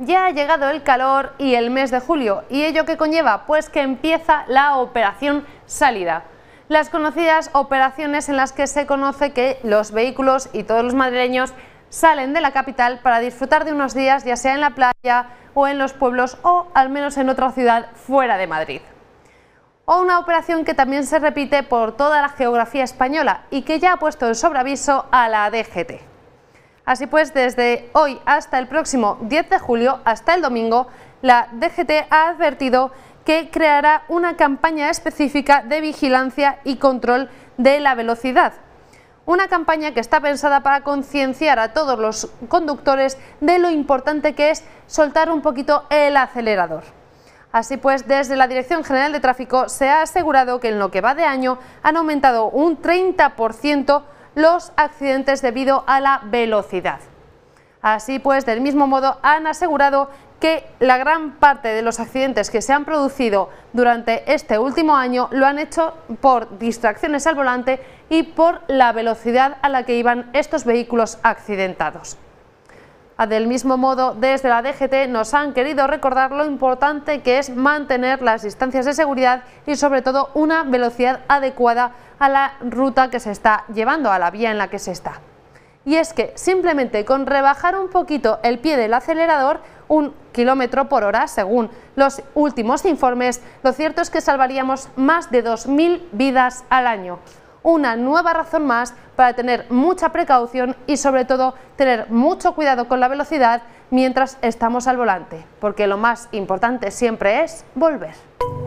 Ya ha llegado el calor y el mes de julio, ¿y ello que conlleva? Pues que empieza la operación salida. Las conocidas operaciones en las que se conoce que los vehículos y todos los madrileños salen de la capital para disfrutar de unos días ya sea en la playa o en los pueblos o al menos en otra ciudad fuera de Madrid. O una operación que también se repite por toda la geografía española y que ya ha puesto en sobreaviso a la DGT. Así pues, desde hoy hasta el próximo 10 de julio, hasta el domingo, la DGT ha advertido que creará una campaña específica de vigilancia y control de la velocidad. Una campaña que está pensada para concienciar a todos los conductores de lo importante que es soltar un poquito el acelerador. Así pues, desde la Dirección General de Tráfico se ha asegurado que en lo que va de año han aumentado un 30% los accidentes debido a la velocidad. Así pues, del mismo modo, han asegurado que la gran parte de los accidentes que se han producido durante este último año lo han hecho por distracciones al volante y por la velocidad a la que iban estos vehículos accidentados. Ah, del mismo modo, desde la DGT nos han querido recordar lo importante que es mantener las distancias de seguridad y sobre todo una velocidad adecuada a la ruta que se está llevando, a la vía en la que se está. Y es que simplemente con rebajar un poquito el pie del acelerador, un kilómetro por hora, según los últimos informes, lo cierto es que salvaríamos más de 2.000 vidas al año una nueva razón más para tener mucha precaución y sobre todo tener mucho cuidado con la velocidad mientras estamos al volante, porque lo más importante siempre es volver.